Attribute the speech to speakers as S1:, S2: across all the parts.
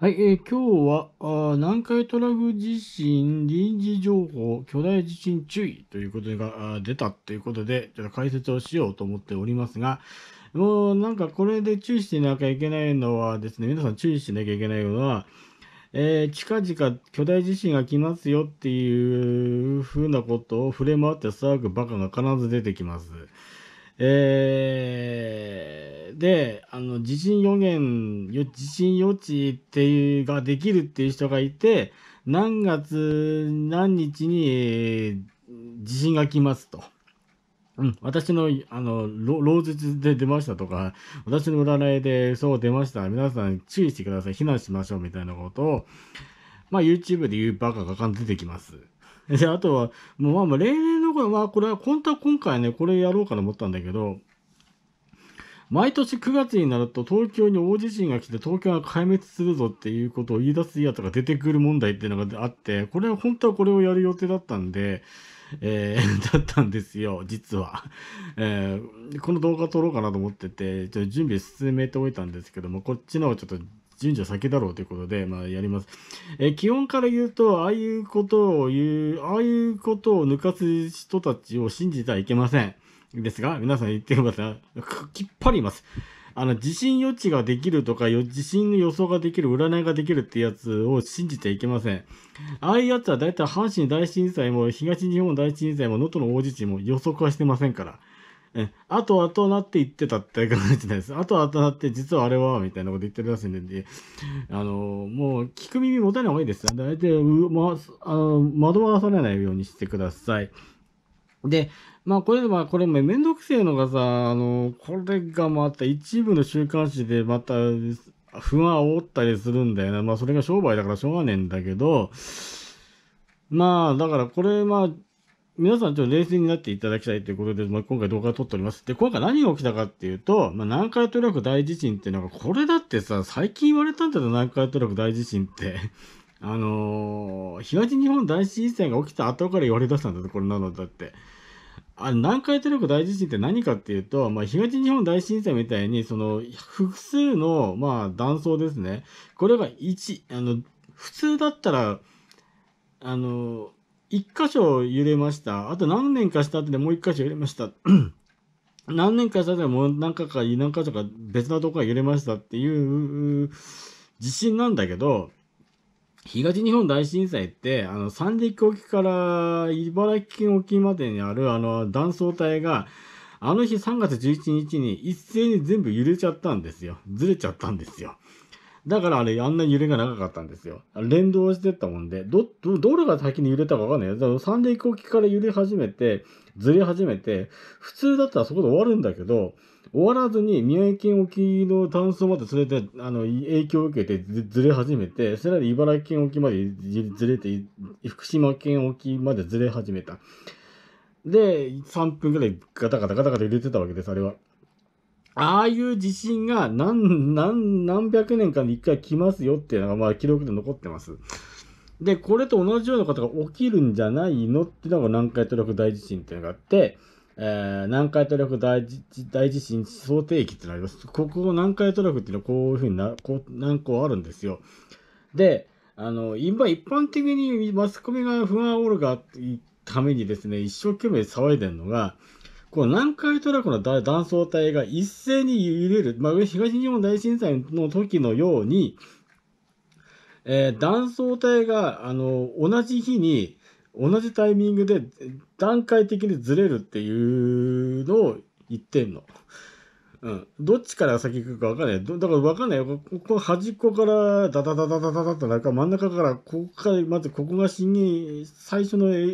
S1: はい、えー、今日はあ南海トラフ地震臨時情報巨大地震注意ということが出たということでちょっと解説をしようと思っておりますがもうなんかこれで注意しなきゃいけないのはですね皆さん注意しなきゃいけないのは、えー、近々巨大地震が来ますよっていうふうなことを触れ回って騒ぐバカが必ず出てきます。えー、で、あの、地震予言、地震予知っていう、ができるっていう人がいて、何月何日に地震が来ますと。うん、私の、あの、老術で出ましたとか、私の占いでそう出ました。皆さん注意してください。避難しましょうみたいなことを、まあ YouTube で言うバカが出てきます。で、あとは、もうまあ、例年のこれ、まあ、これは本当は今回ね、これやろうかと思ったんだけど、毎年9月になると東京に大地震が来て東京が壊滅するぞっていうことを言い出すやつが出てくる問題っていうのがあって、これは本当はこれをやる予定だったんで、えー、だったんですよ、実は。えー、この動画撮ろうかなと思ってて、ちょ準備進めておいたんですけども、こっちのをちょっと神社先だろうということで、まあ、やります。え、基本から言うと、ああいうことを言う、ああいうことを抜かす人たちを信じてはいけません。ですが、皆さん言ってください。きっぱりいます。あの、地震予知ができるとか、地震の予想ができる、占いができるってやつを信じてはいけません。ああいうやつは大体阪神大震災も東日本大震災も能登の大地震も予測はしてませんから。え、後となって言ってたってないです。後となって、実はあれは、みたいなこと言ってるらしいんで、あの、もう、聞く耳持たない方がいいです。大体、う、ま、あの、惑わされないようにしてください。で、まあこれ、まあこれめんどくせえのがさ、あの、これがまた一部の週刊誌でまた不安を負ったりするんだよな。まあそれが商売だからしょうがねえんだけど、まあだからこれまあ皆さんちょっと冷静になっていただきたいということで、まあ、今回動画を撮っております。で、今回何が起きたかっていうと、まあ、南海トラフ大地震っていうのが、これだってさ、最近言われたんだよ、南海トラフ大地震って。あのー、東日本大震災が起きた後から言われ出したんだぞ、これなのだって。あ南海トラフ大地震って何かっていうと、まあ、東日本大震災みたいに、その、複数の、まあ、断層ですね。これが1、あの、普通だったら、あのー一箇所揺れました。あと何年かした後でもう一箇所揺れました。何年かした後でもう何回か、何箇所か別なとこが揺れましたっていう地震なんだけど、東日本大震災って、あの、三陸沖から茨城県沖までにあるあの断層帯が、あの日3月11日に一斉に全部揺れちゃったんですよ。ずれちゃったんですよ。だからあれ、あんな揺れが長かったんですよ。連動してったもんで、ど、ど、どれが先に揺れたかわかんない。だから三陸沖から揺れ始めて、ずれ始めて、普通だったらそこで終わるんだけど、終わらずに宮城県沖の炭素まで連れて、あの、影響を受けてずれ始めて、さらに茨城県沖までずれて、福島県沖までずれ始めた。で、3分ぐらいガタガタガタガタ揺れてたわけです、あれは。ああいう地震が何、何、何百年かに一回来ますよっていうのが、まあ記録で残ってます。で、これと同じようなことが起きるんじゃないのっていうのが南海トラフ大地震っていうのがあって、えー、南海トラフ大大地震想定域ってのがあります。ここ南海トラフっていうのはこういうふうにな、こう何個あるんですよ。で、あの、今一般的にマスコミが不安をおるがためにですね、一生懸命騒いでるのが、この南海トラフの断層帯が一斉に揺れる、まあ、東日本大震災の時のように、えー、断層帯があの同じ日に同じタイミングで段階的にずれるっていうのを言ってんの。うん、どっちから先行くか分かんない。だから分かんないよ。ここ端っこからダダダダダダダてなんか真ん中からここからまずここが進に最初の、え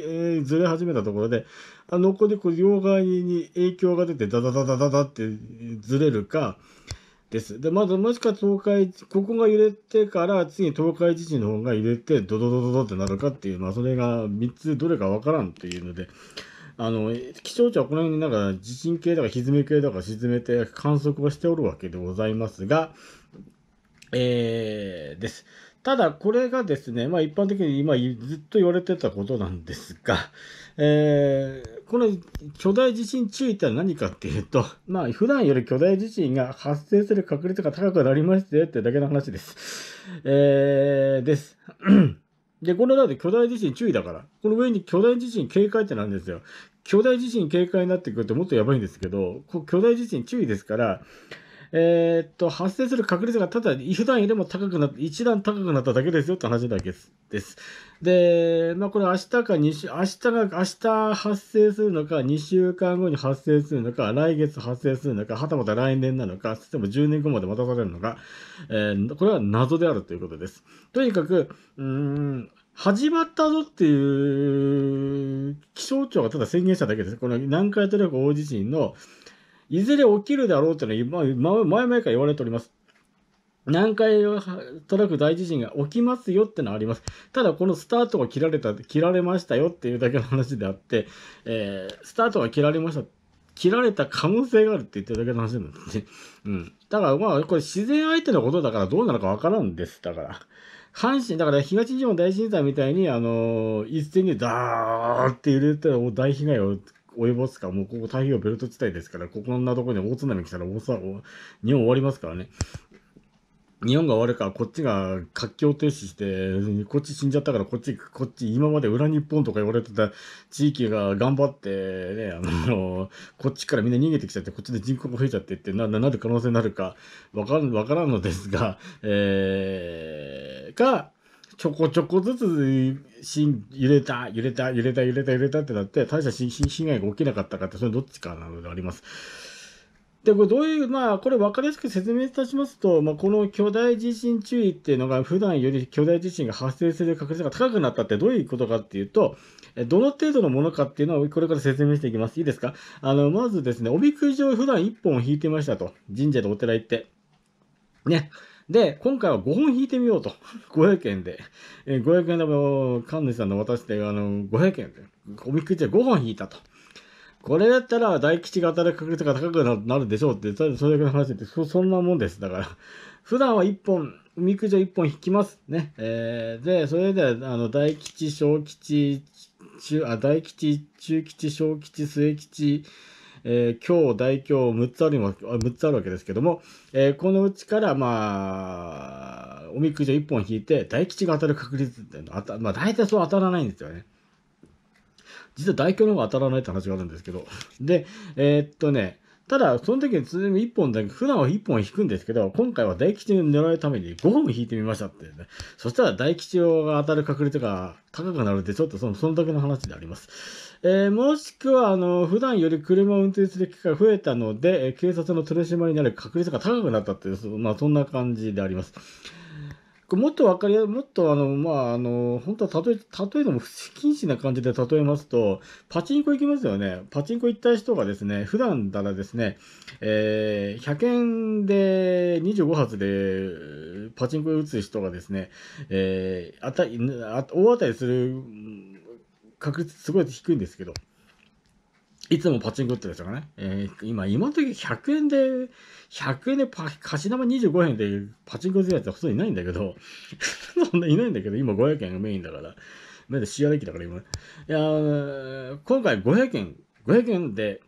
S1: ー、ずれ始めたところで、あのこでこう両側に影響が出てダダダダダダってずれるか、です。で、まずもしか東海、ここが揺れてから次に東海地震の方が揺れてドドドドドってなるかっていうまあそれが3つどれか分からんっていうので、あの気象庁はこのようになんか地震計だか歪み計だか沈めて観測をしておるわけでございますが、えー、です。ただ、これがですね、まあ、一般的に今ずっと言われてたことなんですが、えー、この巨大地震注意とは何かっていうと、まあ、普段より巨大地震が発生する確率が高くなりましてってだけの話です。えー、です。で、これだって巨大地震注意だから。この上に巨大地震警戒ってなんですよ。巨大地震警戒になってくるともっとやばいんですけど、巨大地震注意ですから、えー、っと、発生する確率がただ普段よりも高くなった、一段高くなっただけですよって話だけです。で、まあこれ明日か2週、明日が、明日発生するのか、2週間後に発生するのか、来月発生するのか、はたまた来年なのか、そしても10年後まで待たされるのか、えー、これは謎であるということです。とにかく、うーん、始まったぞっていう気象庁がただ宣言しただけです。この南海トラフ大地震の、いずれ起きるだろうというのは今、前々から言われております。南海トラフ大地震が起きますよってのはあります。ただ、このスタートが切られた、切られましたよっていうだけの話であって、えー、スタートが切られました。切られた可能性があるって言ってるだけの話なんですね。うん。だからまあ、これ自然相手のことだからどうなのかわからんです。だから。阪神、だから東日本大震災みたいに、あのー、一斉にダーって揺れたらもう大被害を及ぼすか、もうここ太平洋ベルト地帯ですから、こんなとこに大津波来たら大さ日本終わりますからね。日本が終わるかこっちが活況停止して、こっち死んじゃったから、こっち、こっち、今まで裏日本とか言われてた地域が頑張って、ね、あの、こっちからみんな逃げてきちゃって、こっちで人口が増えちゃってって、な、なる可能性になるか、わかん、わからんのですが、えー、か、ちょこちょこずつん、揺れた、揺れた、揺れた、揺れた、揺れたってなって、大した被害が起きなかったかって、それどっちかなのであります。で、これどういう、まあ、これ分かりやすく説明いたしますと、まあ、この巨大地震注意っていうのが、普段より巨大地震が発生する確率が高くなったってどういうことかっていうと、どの程度のものかっていうのをこれから説明していきます。いいですかあの、まずですね、おびくじを普段1本引いてましたと。神社でお寺行って。ね。で、今回は5本引いてみようと。500 円で。え500円でも、神主さんの渡して、あの、500円で。コミックで5本引いたと。これだったら大吉が当たる確率が高くなるでしょうって、それだけの話ってそ、そんなもんです。だから、普段は1本、おみくじを1本引きますね。えー、で、それで、あの、大吉、小吉、中、あ、大吉、中吉、小吉、末吉、えー、今大凶6つあるわ6つあるわけですけども、えー、このうちから、まあ、おみくじを1本引いて、大吉が当たる確率っていうのは、まあ、大体そう当たらないんですよね。実は大凶の方が当たらないって話があるんですけど。で、えー、っとね、ただ、その時に鈴1本だけ、普段は1本引くんですけど、今回は大吉を狙うために5本引いてみましたってね。そしたら大吉が当たる確率が高くなるって、ちょっとその、その時の話であります。えー、もしくは、あの、普段より車を運転する機会が増えたので、警察の取り締まりになる確率が高くなったっていう、まあ、そんな感じであります。もっとわかりやもっとあの、まあ、あの、本当は例え、例えのも不謹慎な感じで例えますと、パチンコ行きますよね。パチンコ行った人がですね、普段ならですね、えー、100円で25発でパチンコを打つ人がですね、えー、あた大当たりする確率すごい低いんですけど、いつもパチンコ打ってる人がね、えー、今、今の時100円で、100円でパ、貸し玉25円でパチンコ強いやつは普通いないんだけど、そんないないんだけど、今500円がメインだから、目で視野できたから今、ね、いや今回500円、500円で、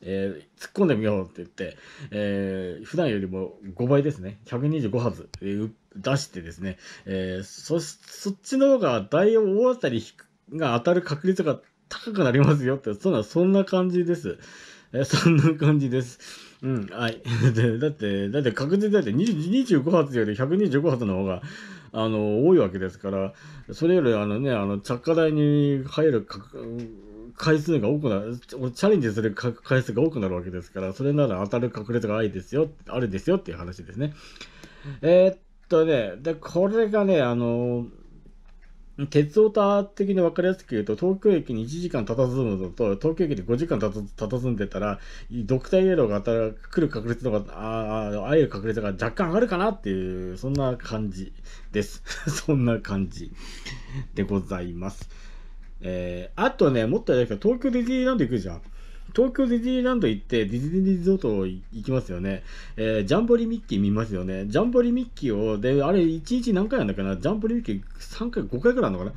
S1: えー、突っ込んでみようって言って、えー、普段よりも5倍ですね、125発出してですね、えー、そ、そっちの方が大大当たりが当たる確率が高くなりますよって、そんな、そんな感じです。え、そんな感じです。うん、はい。だって、だって確実だって25発より125発の方が、あの、多いわけですから、それよりあのね、あの、着火台に入る回数が多くなる、チャレンジする回数が多くなるわけですから、それなら当たる確率がありですよ、あるですよっていう話ですね。えー、っとね、で、これがね、あの鉄オタ的に分かりやすく言うと、東京駅に1時間たたずむのと、東京駅で5時間たたずんでたら、ドクターイエローが当た来る確率とか、ああ、会える確率が若干上がるかなっていう、そんな感じです。そんな感じでございます。えー、あとね、もっとやるけど、東京ディズニーランド行くじゃん。東京ディズニーランド行って、ディズニーリゾート行きますよね。えー、ジャンボリミッキー見ますよね。ジャンボリミッキーを、で、あれ、1日何回なんだかな、ジャンボリミッキー3回、5回くらいあるのかな。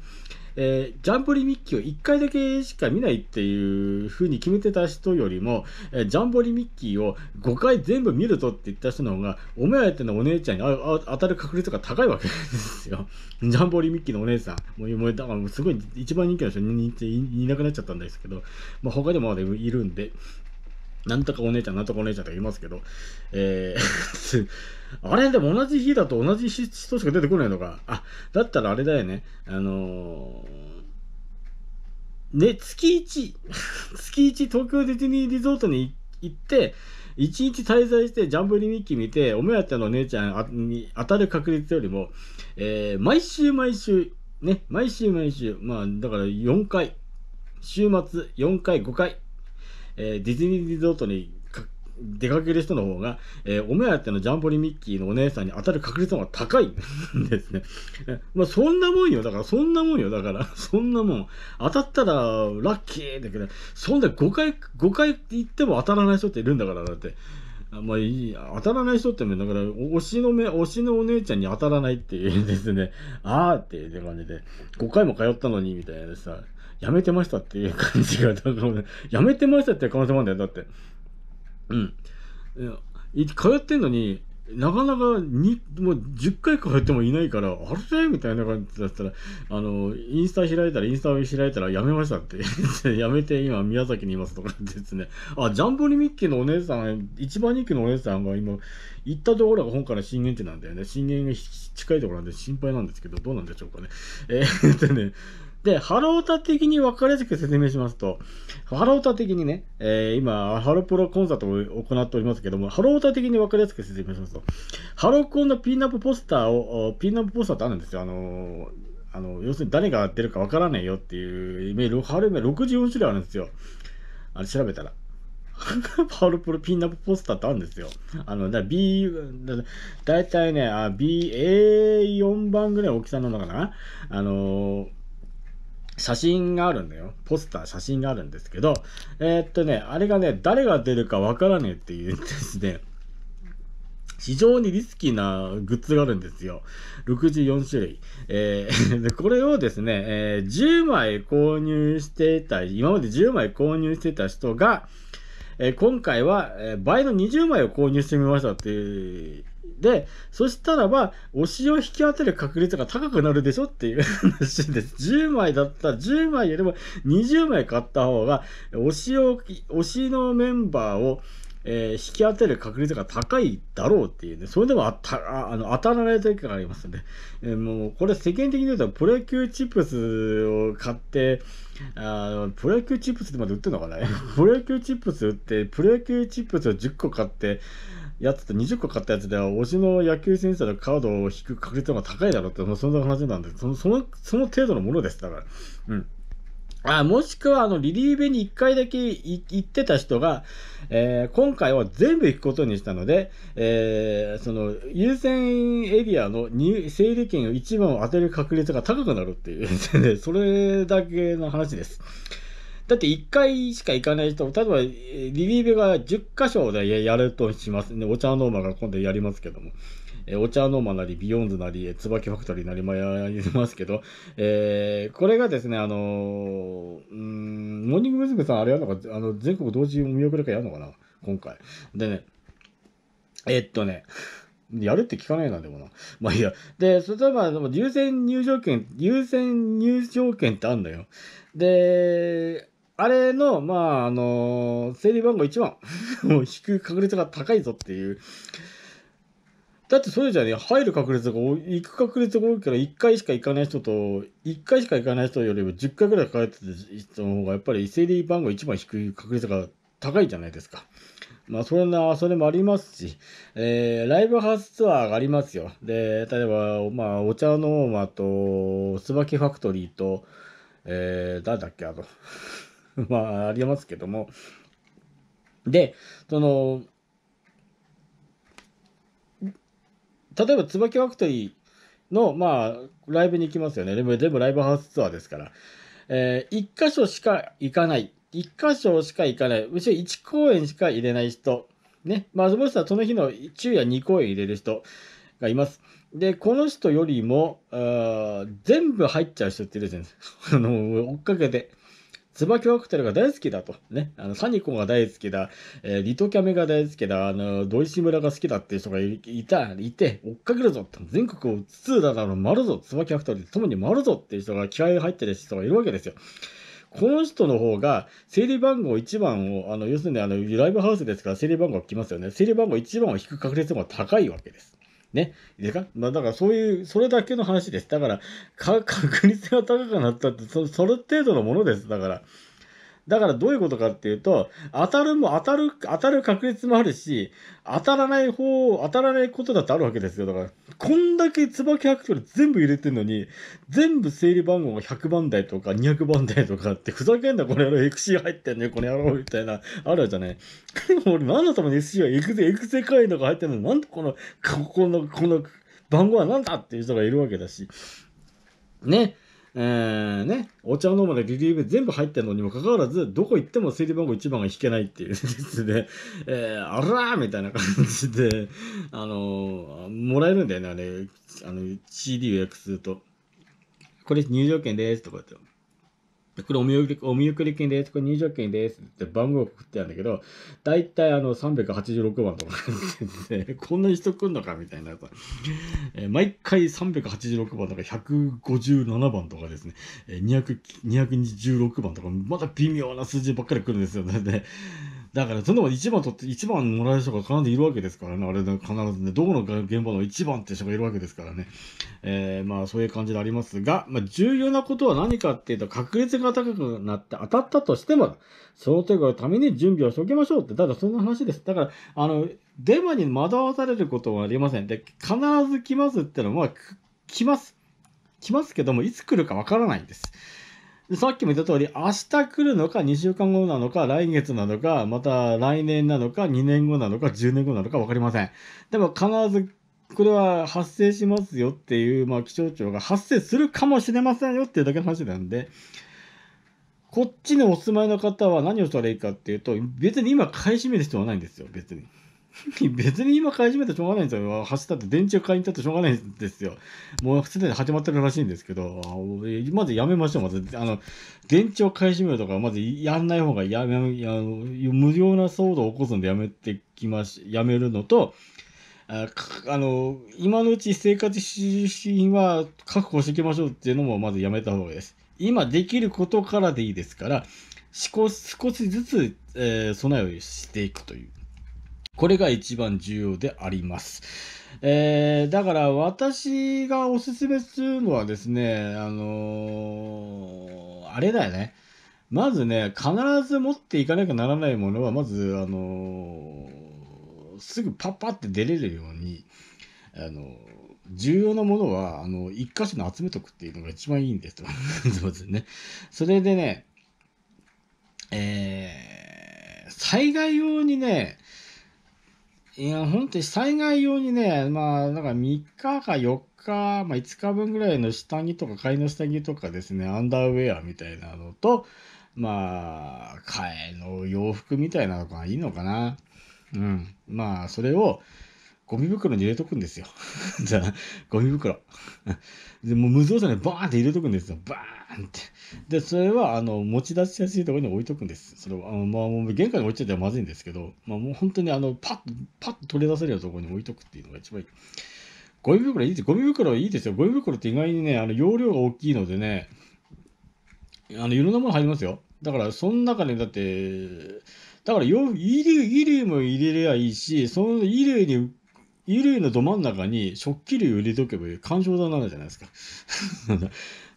S1: えー、ジャンボリミッキーを1回だけしか見ないっていう風に決めてた人よりも、えー、ジャンボリミッキーを5回全部見るぞって言った人の方が、お目当てのお姉ちゃんにあ当たる確率が高いわけですよ。ジャンボリミッキーのお姉さん。もう、もうだからすごい一番人気の人にいなくなっちゃったんですけど、まあ、他でもまだいるんで、なんとかお姉ちゃん、なんとかお姉ちゃんとかいますけど、えー あれでも同じ日だと同じ人しか出てこないのか。あ、だったらあれだよね。あのー、ね、月1、月1東京ディズニーリゾートに行って、1日滞在してジャンボリミッキー見て、お目当ての姉ちゃんに当たる確率よりも、えー、毎週毎週、ね、毎週毎週、まあ、だから4回、週末4回、5回、えー、ディズニーリゾートに出かける人の方が、えー、お目当てのジャンポリミッキーのお姉さんに当たる確率の方が高いんですね。まあ、そんなもんよ。だから、そんなもんよ。だから、そんなもん。当たったらラッキーだけど、そんな5回、5回行っても当たらない人っているんだから、だって。まあいい、当たらない人っても、だから、推しの目、推しのお姉ちゃんに当たらないっていうですね、あーってって感じで、5回も通ったのに、みたいなさ、やめてましたっていう感じが、だから、やめてましたって可能性もあるんだよ、だって。うん。通ってんのに、なかなかにもう10回通ってもいないから、あれみたいな感じだったら、あの、インスタ開いたら、インスタ開いたら、やめましたって。やめて、今、宮崎にいますとかですね。あ、ジャンボリミッキーのお姉さん、一番人気のお姉さんが今、行ったところが本から震源地なんだよね。震源が近いところなんで心配なんですけど、どうなんでしょうかね。えー、っとね、で、ハロータ的に分かりやすく説明しますと、ハロータ的にね、えー、今、ハロプロコンサートを行っておりますけども、ハロータ的に分かりやすく説明しますと、ハロコンのピーナップポスターを、ピーナップポスターってあるんですよ。あのあの要するに誰が出るか分からないよっていうイメール、ハロメ64種類あるんですよ。あれ調べたら。ハロプロピンナップポスターってあるんですよ。あの、だ B、だいたいね、B、A4 番ぐらい大きさなのかなあのー写真があるんだよ。ポスター、写真があるんですけど、えー、っとね、あれがね、誰が出るかわからねえっていうですね、非常にリスキーなグッズがあるんですよ。64種類。えー、これをですね、えー、10枚購入していた、今まで10枚購入してた人が、えー、今回は、えー、倍の20枚を購入してみましたっていうで、そしたらば、推しを引き当てる確率が高くなるでしょっていう 話です。10枚だったら、10枚よりも20枚買った方が、推しを、推しのメンバーを、えー、引き当てる確率が高いだろうっていうね、それでもあたあの当たらない時がありますね。で、えー、もうこれ世間的に言うと、プロ野球チップスを買って、あプロ野球チップスってまで売ってるのかな プロ野球チップス売って、プロ野球チップスを10個買って、やつって20個買ったやつでは、推しの野球選手のカードを引く確率の方が高いだろうって、もそんな話なんで、その、その、その程度のものです、だから。うん。あもしくは、あの、リリーベに1回だけ行ってた人が、えー、今回は全部行くことにしたので、えー、その、優先エリアの整理券を1番を当てる確率が高くなるっていう、それだけの話です。だって1回しか行かない人、例えばリリーベが10箇所でやるとしますね。お茶ノーマが今度やりますけども。えお茶ノーマなり、ビヨンズなり、椿ファクトリーなりもやりますけど、えー、これがですね、あのー、うん、モーニング娘。さんあれやるのか、あの、全国同時お見送りかやるのかな今回。でね、えっとね、やるって聞かないな、でもな。まあいいや。で、例えば、優先入場券、優先入場券ってあるんだよ。で、あれの、まあ、あのー、整理番号1番 もう引く確率が高いぞっていう。だってそれじゃね、入る確率が、行く確率が多いから、1回しか行かない人と、1回しか行かない人よりも10回ぐらいかかってた人の方が、やっぱり整理番号1番引く確率が高いじゃないですか。まあ、そんな、それもありますし、えー、ライブハウスツアーがありますよ。で、例えば、まあ、お茶のオーマと、椿ファクトリーと、えー、誰だっけ、あの まあ、ありますけども。で、その、例えば、椿ファクトリーの、まあ、ライブに行きますよね。でも、全部ライブハウスツアーですから。えー、1箇所しか行かない。1箇所しか行かない。むしろ1公演しか入れない人。ね。まあ、もしはその日の昼夜2公演入れる人がいます。で、この人よりも、あ全部入っちゃう人っているじゃないですか。あの、追っかけて。椿ワクテルが大好きだと。ね。あの、サニコが大好きだ。えー、リトキャメが大好きだ。あの、ドイシ村が好きだっていう人がいた、いて、追っかけるぞて。全国をツーだだろ、ぞ。るぞ。椿ワクテルと共に丸ぞっていう人が気合い入ってる人がいるわけですよ。この人の方が、整理番号1番を、あの、要するにあの、ライブハウスですから整理番号来ますよね。整理番号1番を引く確率の方が高いわけです。ね。ですだからそういう、それだけの話です。だから、か確率が高くなったってそ、それ程度のものです。だから。だからどういうことかっていうと、当たるも当たる、当たる確率もあるし、当たらない方、当たらないことだってあるわけですよ。だから、こんだけ椿百鳥全部入れてんのに、全部整理番号が100番台とか200番台とかって、ふざけんな、この野郎、エクシー入ってんねこの野郎、みたいな、あるじゃない。俺、何のために SC はエクゼ、エクゼ回とが入ってんのなんでこの、ここの、この、番号は何だっていう人がいるわけだし。ね。えー、ね、お茶を飲むのリリーフ全部入ってるのにもかかわらず、どこ行っても整理番号1番が引けないっていう ですね、えー、あらーみたいな感じで、あのー、もらえるんだよね、あれ、あの、CD 予約すると。これ入場券ですとか言って。これお見送り、お見送り券です。これ入場券ですって番号送ってたんだけど、だいたいあの386番とか こんなに人来んのかみたいなえー、毎回386番とか157番とかですね、えー、2 226番とか、まだ微妙な数字ばっかり来るんですよね。だからそんなも1番取って、1番もらえる人が必ずいるわけですからね、あれで必ずね、どこの現場の1番って人がいるわけですからね。えー、まあそういう感じでありますが、まあ重要なことは何かっていうと、確率が高くなって当たったとしても、その手がために準備をしておきましょうって、ただそんな話です。だから、あの、デマに惑わされることはありません。で、必ず来ますってのは、まあ、来ます。来ますけども、いつ来るかわからないんです。でさっきも言った通り、明日来るのか、2週間後なのか、来月なのか、また来年なのか、2年後なのか、10年後なのか分かりません。でも必ずこれは発生しますよっていう、まあ、気象庁が発生するかもしれませんよっていうだけの話なんで、こっちにお住まいの方は何をしたらいいかっていうと、別に今買い占める必要はないんですよ、別に。別に今買い占めらしょうがないんですよ。走ったって電池を買いに行ったってしょうがないんですよ。もうすでに始まってるらしいんですけど、まずやめましょう。まず、あの、電池を買い占めるとか、まずやんない方がやめ、や無料な騒動を起こすんでやめてきまし、やめるのと、あの、今のうち生活資金は確保していきましょうっていうのもまずやめた方がいいです。今できることからでいいですから、少しずつ、えー、備えをしていくという。これが一番重要であります。えー、だから私がおすすめするのはですね、あのー、あれだよね。まずね、必ず持っていかなきゃならないものは、まず、あのー、すぐパッパって出れるように、あの重要なものは、あの、一箇所に集めとくっていうのが一番いいんですよ。そうですね。それでね、えー、災害用にね、いや、本当に災害用にね、まあ、なんか3日か4日、まあ、5日分ぐらいの下着とか、買いの下着とかですね、アンダーウェアみたいなのと、まあ、替えの洋服みたいなのがいいのかな。うん。まあ、それを、ゴミ袋に入れとくんですよ。じゃあ、ゴミ袋。で、もう無造作にバーンって入れとくんですよ。バーンで、それは、あの、持ち出しやすいところに置いとくんです。それは、あのまあ、もう玄関に置いちゃってはまずいんですけど、まあ、もう本当に、あの、パッ、パッと取り出せるようなところに置いとくっていうのが一番いい。ゴミ袋いいです。ゴミ袋いいですよ。ゴミ袋って意外にね、あの、容量が大きいのでね、あの、いろんなもの入りますよ。だから、その中に、だって、だから衣類、衣類も入れりゃいいし、その衣類に衣類のど真ん中に食器類を入れとけばいい。干渉だなるじゃないですか。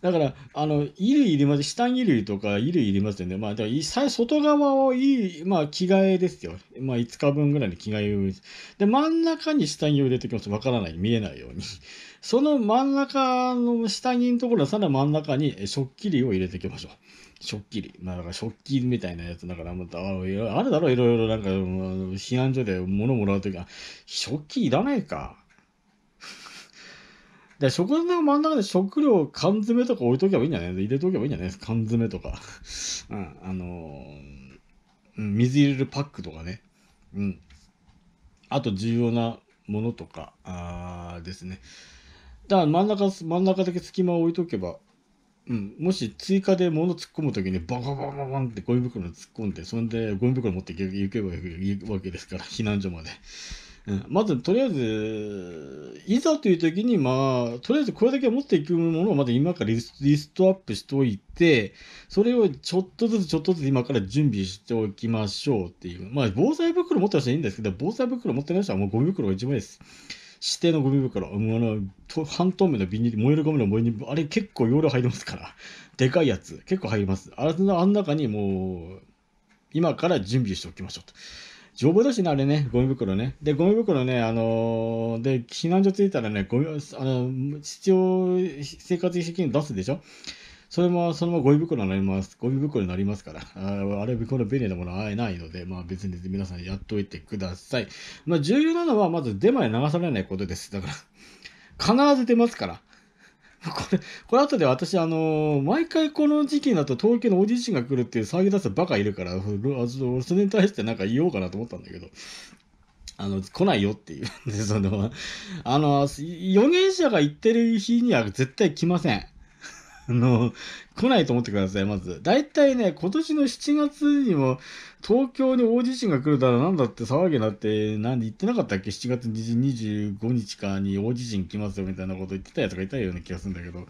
S1: だから、あの、衣類入れます。下着衣類とか衣類入れますよね。まあ、だから外側をいい、まあ、着替えですよ。まあ、5日分ぐらいの着替えを。で、真ん中に下着を入れておきます。わからない。見えないように。その真ん中の下着のところはさらに真ん中に食器類を入れていきましょう。食器類。まあ、だから食器みたいなやつだから、また、あるだろ、いろいろ、なんか、避難所で物もらうときは、食器いらないか。で、食の真ん中で食料、缶詰とか置いとけばいいんじゃない入れとけばいいんじゃないですか。缶詰とか。うん、あのー、水入れるパックとかね。うん。あと重要なものとか、あですね。だから真ん中、真ん中だけ隙間を置いとけば、うん、もし追加で物突っ込むときにバカバカバンってゴミ袋に突っ込んで、そんでゴミ袋持って行けばいいわけですから、避難所まで。まずとりあえず、いざという時に、まあ、とりあえずこれだけ持っていくものをまず今からリストアップしておいて、それをちょっとずつちょっとずつ今から準備しておきましょうっていう。まあ、防災袋持ってる人はいいんですけど、防災袋持ってない人はもうゴミ袋が一番いいです。指定のゴミ袋、もうあの、半透明のビニール、燃えるゴミの燃えに、あれ結構容量入りますから、でかいやつ、結構入ります。あれの、あん中にもう、今から準備しておきましょうと。丈夫だしね、あれね、ゴミ袋ね。で、ゴミ袋ね、あのー、で、避難所着いたらね、ゴミ、あの、必要生活一金出すでしょそれも、そのままゴミ袋になります。ゴミ袋になりますから。ああれ、この便利なものはないので、まあ別に皆さんやっといてください。まあ重要なのは、まずデマに流されないことです。だから、必ず出ますから。これ、これ後で私、あのー、毎回この時期になると東京のオーディションが来るっていう騒ぎ出すバカいるから、それに対してなんか言おうかなと思ったんだけど、あの、来ないよっていう。で、その、あの、予言者が言ってる日には絶対来ません。あの、来ないと思ってください、まず。大体ね、今年の7月にも、東京に大地震が来るだろう、なんだって騒ぎになって、なんで言ってなかったっけ ?7 月25日かに大地震来ますよ、みたいなこと言ってたやつがいたような気がするんだけど。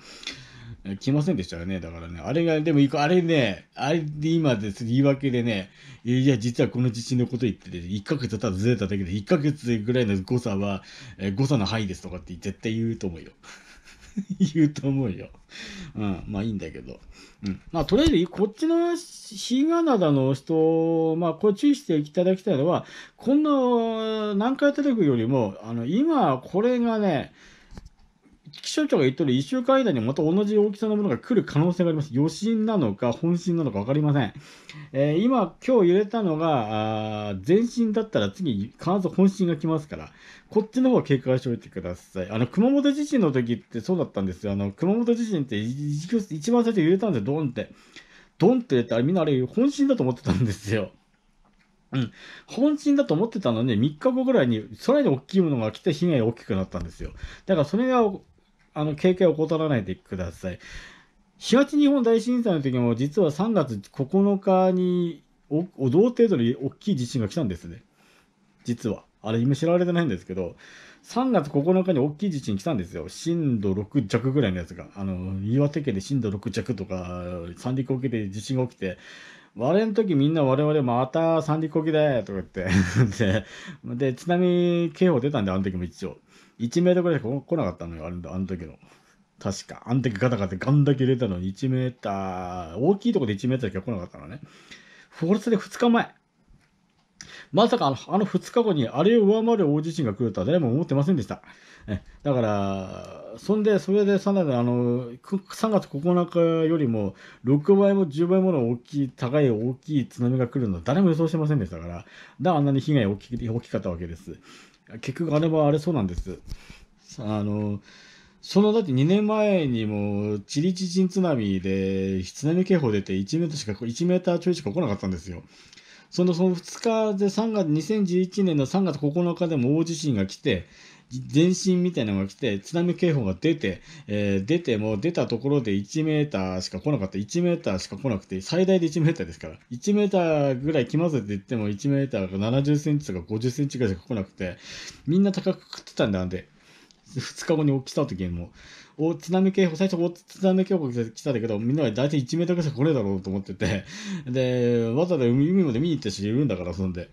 S1: 来ませんでしたよね。だからね、あれが、でも、あれね、あれで今です言い訳でね、いや、実はこの地震のこと言ってて、1ヶ月ただずれただけで、1ヶ月ぐらいの誤差は、誤差の範囲ですとかって絶対言うと思うよ。言うと思うよ。うん、まあいいんだけど。うん。まあとりあえず、こっちのひがなだの人、まあこれ注意していただきたいのは、この何回叩くよりも、あの、今、これがね、気象庁が言ってる1週間以内にまた同じ大きさのものが来る可能性があります。余震なのか本震なのか分かりません。えー、今、今日揺れたのが、前震だったら次、必ず本震が来ますから、こっちの方警戒しておいてください。あの、熊本地震の時ってそうだったんですよ。あの、熊本地震って一番最初揺れたんですよ、ドンって。ドンって言ったら、みんなあれ本震だと思ってたんですよ。うん、本心だと思ってたのに、3日後ぐらいに、空に大きいものが来て被害が大きくなったんですよ。だからそれがあの、警戒を怠らないでください。東日本大震災の時も、実は3月9日にお、お同程度に大きい地震が来たんですね。実は。あれ、今知られてないんですけど、3月9日に大きい地震来たんですよ。震度6弱ぐらいのやつが。あの、岩手県で震度6弱とか、三陸沖で地震が起きて、我の時みんな我々また三陸沖だよとか言って で、で、津波警報出たんで、あの時も一応。1メートルぐらい来なかったのよ、あのあの時の。確か。あの時ガタガタガンだけ出たのに1メーター、大きいとこで1メーターしか来なかったのね。フォルスで2日前。まさかあのあの2日後にあれを上回る大地震が来るとは誰も思ってませんでした。えだから、そんで、それでさらにあの3月9日よりも6倍も10倍もの大きい、高い大きい津波が来るの誰も予想してませんでしたから、だからあんなに被害大き大きかったわけです。結局あれはあれそうなんです。あのそのだって2年前にも、チリ地震津波で、津波警報出て1メートルしか、1メーターちょいしか来なかったんですよ。そのその2日で3月2011年の3月9日でも大地震が来て前震みたいなのが来て津波警報が出て、えー、出ても出たところで1メーターしか来なかった1メーターしか来なくて最大で1メーターですから1メーターぐらい来ますって言っても1メーターが70センチとか50センチぐらいしか来なくてみんな高く食ってたんだんで2日後に起きた時にも大津波警報、最初大津波警報来たんだけど、みんなは大体1メートルぐらい来ねえだろうと思ってて、で、わざわざ海まで見に行った人いるんだから、そんで。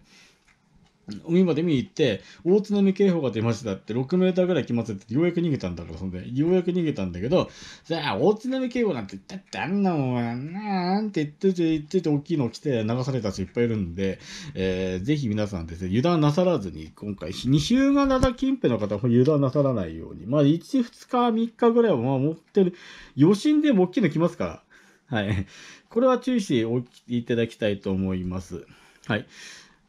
S1: 海まで見に行って、大津波警報が出ましたって、6メーターぐらい来ますって、ようやく逃げたんだから、そんで、ようやく逃げたんだけど、じゃあ、大津波警報なんて言ったってあんなもん、なんて言ってて、言ってて、大きいの来て流された人いっぱいいるんで、えー、ぜひ皆さんですね、油断なさらずに、今回、二週が灘近辺の方油断なさらないように、まあ、1、2日、3日ぐらいは、まあ、持ってる、余震でも大きいの来ますから、はい。これは注意しておきていただきたいと思います。はい。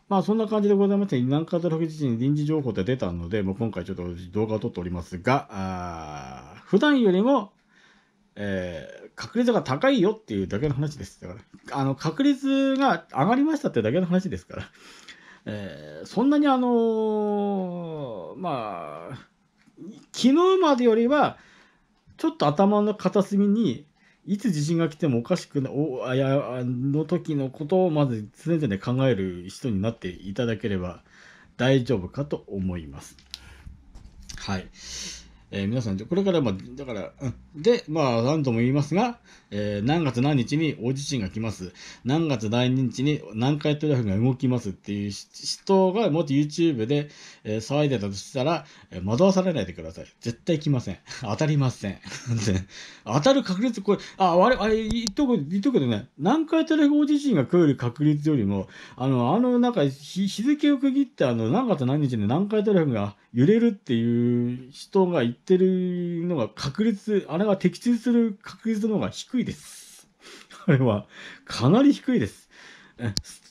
S1: まあそんな感じでございまして、南方特時に臨時情報って出たので、もう今回ちょっと動画を撮っておりますが、あ普段よりも、えー、確率が高いよっていうだけの話です。だから、あの、確率が上がりましたってだけの話ですから、えー、そんなにあのー、まあ、昨日までよりは、ちょっと頭の片隅にいつ地震が来てもおかしくない、おあや、あの時のことをまず常々考える人になっていただければ大丈夫かと思います。はい。えー、皆さん、これから、まあ、だから、で、まあ、何度も言いますが、えー、何月何日に大地震が来ます。何月何日に南海トラフが動きますっていう人が、もっと YouTube で、えー、騒いでたとしたら、え惑わされないでください。絶対来ません。当たりません。当たる確率、これ、あ、あれ、あれ、言っとく、言っとくけどね、南海トラフ大地震が来る確率よりも、あの、あの、なんか日、日付を区切って、あの、何月何日に南海トラフが、揺れるっていう人が言ってるのが確率、あれは的中する確率の方が低いです。あれは、かなり低いです。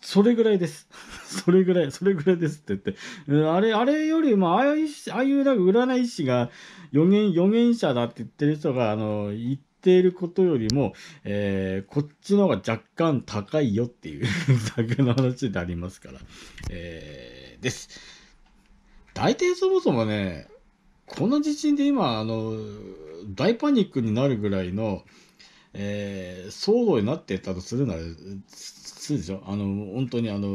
S1: それぐらいです。それぐらい、それぐらいですって言って。あれ、あれよりも、ああいう、ああいうなんか占い師が予言、予言者だって言ってる人が、あの、言っていることよりも、えー、こっちの方が若干高いよっていう だけの話でありますから、えー、です。大体そもそもね、この地震で今、あの、大パニックになるぐらいの、えー、騒動になってたとするなら、するでしょあの、本当にあの、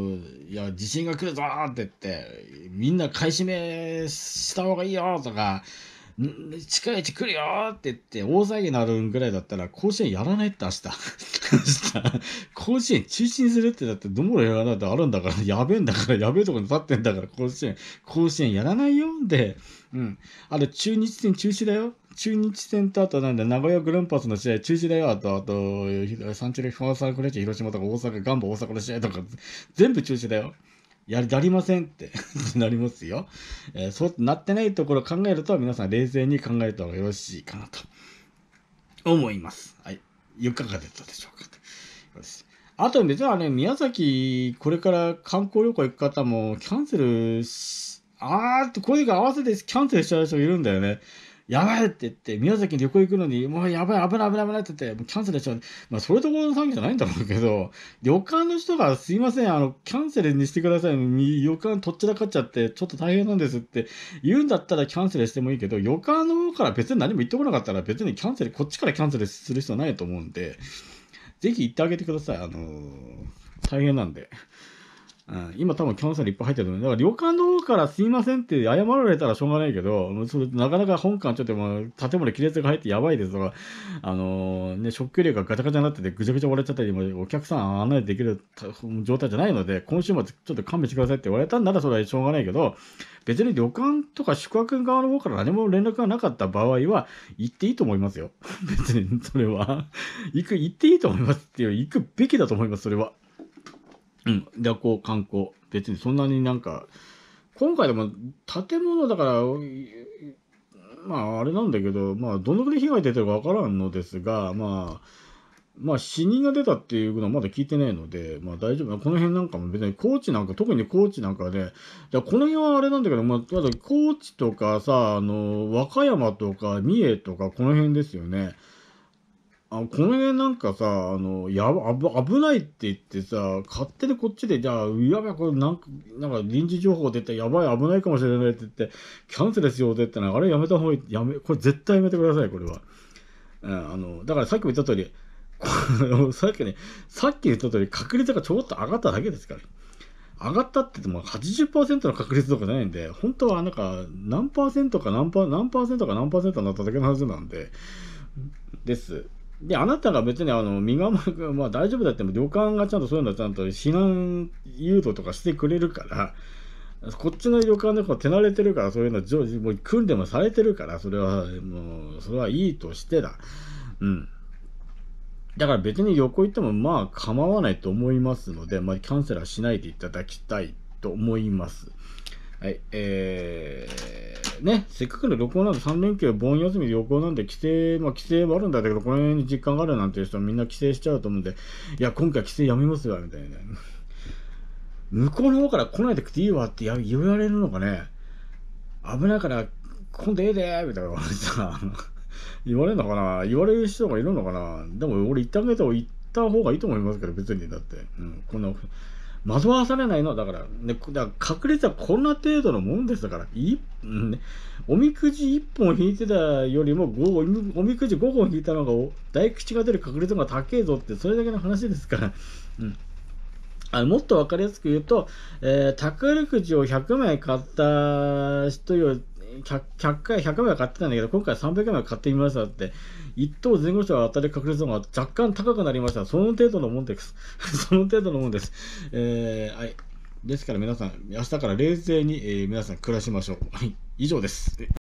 S1: いや、地震が来るぞって言って、みんな買い占めした方がいいよとか、近いうち来るよって言って、大騒ぎになるぐらいだったら、甲子園やらないって明日。甲子園中止にするってだって、どもいやらないってあるんだから、やべえんだから、やべえとこに立ってんだから、甲子園、甲子園やらないよって、うん。あれ、中日戦中止だよ。中日戦とあとなんだ、名古屋グランパスの試合中止だよ。あと、あと、サンチュレファーサークレッチ広島とか大阪、ガンバ大阪の試合とか、全部中止だよ。やりりませんって なりますよ、えー、そうなってないところ考えると皆さん冷静に考えた方がよろしいかなと思います。はい。いかがだったでしょうかよし。あと別はね、宮崎、これから観光旅行行く方もキャンセルし、あーって、声が合わせてキャンセルしちゃう人いるんだよね。やばいって言って、宮崎に旅行行くのに、もうやばい、危ない危ない危ないって言って、もうキャンセルしちゃう。まあ、それところの詐欺じゃないんだろうけど、旅館の人がすいません、あの、キャンセルにしてください。旅館とっちらかっちゃって、ちょっと大変なんですって言うんだったらキャンセルしてもいいけど、旅館の方から別に何も言ってこなかったら、別にキャンセル、こっちからキャンセルする必要ないと思うんで、ぜひ行ってあげてください。あのー、大変なんで。うん、今多分キャンセルいっぱい入ってると思う。だから旅館の方からすいませんって謝られたらしょうがないけど、もうそれなかなか本館ちょっともう建物亀裂が入ってやばいですとか、あのー、ね、食器類がガチャガチャになっててぐちゃぐちゃ割れちゃったり、もお客さん案内できる状態じゃないので、今週末ちょっと勘弁してくださいって言われたんならそれはしょうがないけど、別に旅館とか宿泊側の方から何も連絡がなかった場合は、行っていいと思いますよ。別にそれは行く、行っていいと思いますっていう、行くべきだと思います、それは。うん、旅行、観光。別にそんなになんか、今回でも建物だから、まああれなんだけど、まあどのぐらい被害出てるかわからんのですが、まあ、まあ死人が出たっていうのはまだ聞いてないので、まあ大丈夫。この辺なんかも別に高知なんか、特に高知なんかで、ね、じゃこの辺はあれなんだけど、まあ、ただ高知とかさ、あの、和歌山とか三重とかこの辺ですよね。あこの辺なんかさ、あの、やば、危ないって言ってさ、勝手にこっちで、じゃあ、やばこれなんか、なんか臨時情報出て、やばい、危ないかもしれないって言って、キャンセルしようぜってな、あれやめた方がいい、やめ、これ絶対やめてください、これは。うん、あの、だからさっきも言った通り、さっきね、さっき言った通り、確率がちょこっと上がっただけですから。上がったって言っても80%の確率とかじゃないんで、本当はなんか何パーセントか何パー、何パーセントか何パーセントになっただけの話なんで、です。で、あなたが別にあの身構え、まあ、大丈夫だっても、旅館がちゃんとそういうのはちゃんと避難誘導とかしてくれるから、こっちの旅館の子手慣れてるから、そういうの常時、もう訓練もされてるから、それは、もう、それはいいとしてだ。うん。だから別に横行っても、まあ構わないと思いますので、まあ、キャンセルはしないでいただきたいと思います。はい、えー、ね、せっかくの旅行なんで3連休、盆休みで旅行なんで帰省、まあ帰省はあるんだけど、この辺に実感があるなんていう人はみんな帰省しちゃうと思うんで、いや、今回帰省やめますわ、みたいな。向こうの方から来ないでくていいわって言われるのかね、危ないから今度ええで、みたいな言われるのかな言われる人がいるのかなでも俺行ってあげた方がいいと思いますけど、別にだって。うん、こんな、惑わされないのだから、ね、だから確率はこんな程度のもんですだから、いうんね、おみくじ1本引いてたよりも5お、みくじ5本引いたのが大吉が出る確率の方が高いぞって、それだけの話ですから。うんあもっと分かりやすく言うと、えー、宝くじを100枚買った人よ 100, 100回、100枚は買ってたんだけど、今回300枚買ってみましたって、1等前後賞が当たる確率の方が若干高くなりました。その程度のもんです。その程度のもんです。えー、はい。ですから皆さん、明日から冷静に、えー、皆さん暮らしましょう。はい。以上です。